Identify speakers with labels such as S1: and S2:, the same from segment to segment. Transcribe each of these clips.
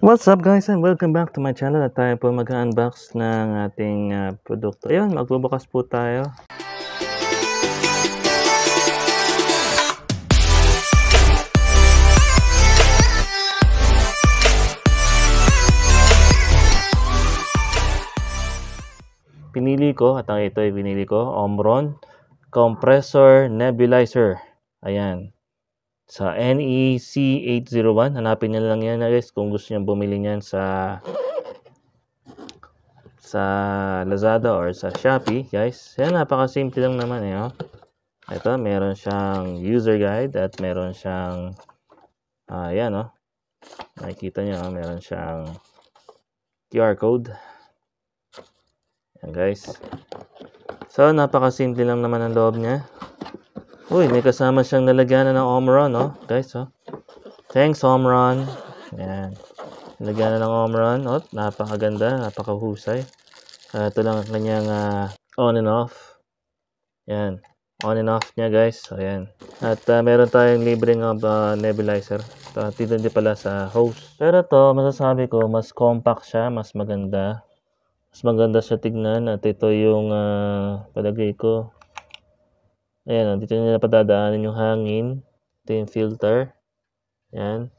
S1: What's up guys and welcome back to my channel at tayo po mag-unbox ng ating uh, produkto. Ayun, magbubukas po tayo. Pinili ko, at ito ay pinili ko, Omron Compressor Nebulizer. Ayan sa e NEC801. Hanapin niyo lang yan guys kung gusto niyo bumili niyan sa sa Lazada or sa Shopee guys. Yan napakasimple lang naman eh. Oh. Ito meron siyang user guide at meron siyang uh, yan oh. Nakikita niyo oh, meron siyang QR code. Yan guys. So napakasimple lang naman ang loob niya. Uy, may kasama siyang nalagyan ng Omron, no? Oh. Guys, oh. Thanks, Omron. Ayan. Nalagyan ng Omron. Oh, napakaganda. Napakahusay. Uh, ito lang ang kanyang uh, on and off. Ayan. On and off niya, guys. Ayan. At uh, meron tayong libreng uh, nebulizer. Ito, dito din pala sa hose. Pero to masasabi ko, mas compact siya. Mas maganda. Mas maganda siya tignan. At ito yung uh, palagay ko Ayan, oh, dito nyo na padadaanan yung hangin. Ito yung filter. Ayan.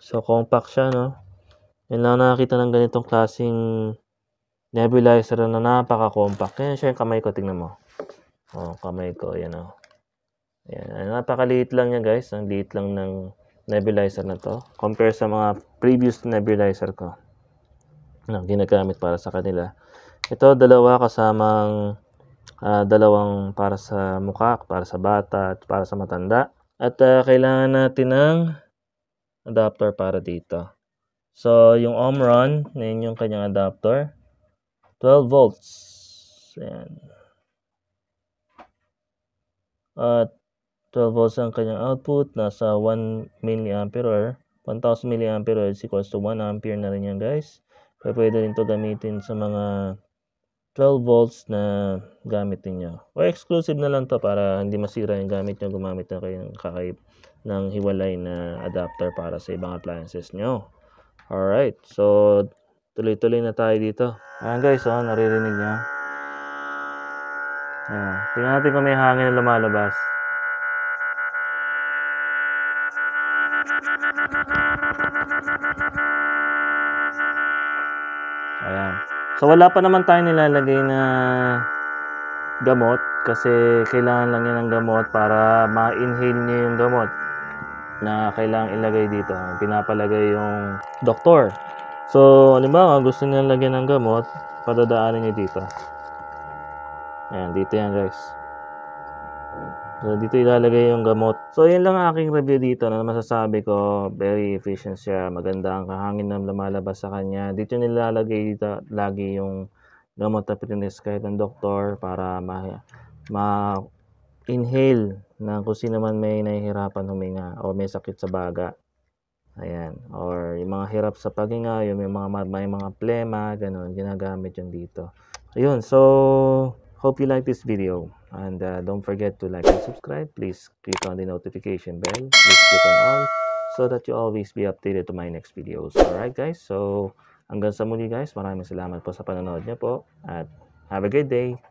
S1: So, compact siya, no? Yan lang nakakita ng ganitong klaseng nebulizer na napaka-compact. Ayan siya yung kamay ko, tingnan mo. Oh, kamay ko, ayan o. Oh. Ayan, ah, napakaliit lang niya guys. Ang liit lang ng nebulizer na to. Compare sa mga previous nebulizer ko na ginagamit para sa kanila. Ito, dalawa kasamang uh, dalawang para sa mukha, para sa bata at para sa matanda. At uh, kailangan natin ng adapter para dito. So, yung Omron, yun yung kanyang adapter. 12 volts. Ayan. At 12 volts ang kanyang output. Nasa 1 mAh. 1000 milliampere equals to 1 ampere na rin yan guys. pwede rin to gamitin sa mga 12 volts na gamitin niyo O exclusive na lang to para hindi masira yung gamit nyo. Gumamit na kayo ng kakaib ng hiwalay na adapter para sa ibang appliances nyo. Alright, so tuloy-tuloy na tayo dito. Ayan guys, oh, naririnig nyo. Ayan. Tingnan natin kung may hangin na lumalabas. Ayan. So wala pa naman tayo nilalagay na gamot kasi kailangan lang yan ng gamot para ma-inhale niya yung gamot na kailangan ilagay dito. Pinapalagay yung doktor. So, halimbawa, gusto niya lagyan ng gamot, padadaanin niya dito. Ayan, dito yan guys. So, dito ilalagay yung gamot. So, yun lang aking review dito na masasabi ko. Very efficient siya. Maganda ang kahangin na lumalabas sa kanya. Dito nilalagay dito lagi yung gamot na piniskahit ng doktor para ma, ma inhale na kung sino man may nahihirapan huminga o may sakit sa baga. Ayan. Or yung mga hirap sa paghinga, yung may mga, may mga plema, ganun, ginagamit yung dito. Ayun, so Hope you like this video and uh, don't forget to like and subscribe. Please click on the notification bell. Please click on all so that you always be updated to my next videos. Alright guys, so hanggang sa muli guys, maraming salamat po sa panonood niyo po at have a good day!